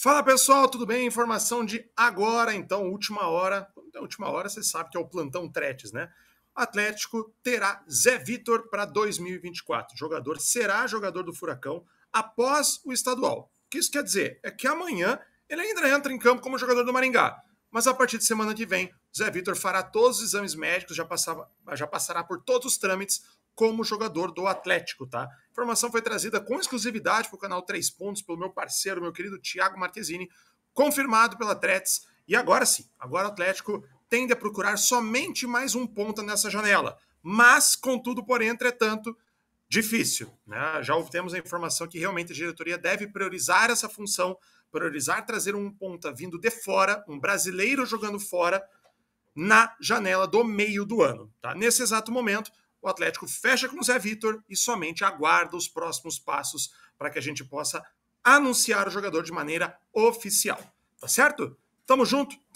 Fala pessoal, tudo bem? Informação de agora, então, última hora. Então, última hora, você sabe que é o plantão Tretes, né? Atlético terá Zé Vitor para 2024. O jogador será jogador do Furacão após o estadual. O que isso quer dizer? É que amanhã ele ainda entra em campo como jogador do Maringá. Mas a partir de semana que vem, Zé Vitor fará todos os exames médicos, já, passava, já passará por todos os trâmites como jogador do Atlético, tá? A informação foi trazida com exclusividade para o canal Três Pontos pelo meu parceiro, meu querido Thiago Marquezini, confirmado pela Atlético. E agora sim, agora o Atlético tende a procurar somente mais um ponta nessa janela. Mas, contudo, porém, entretanto, difícil. Né? Já obtemos a informação que realmente a diretoria deve priorizar essa função, priorizar trazer um ponta vindo de fora, um brasileiro jogando fora, na janela do meio do ano. Tá? Nesse exato momento, o Atlético fecha com o Zé Vitor e somente aguarda os próximos passos para que a gente possa anunciar o jogador de maneira oficial. Tá certo? Tamo junto.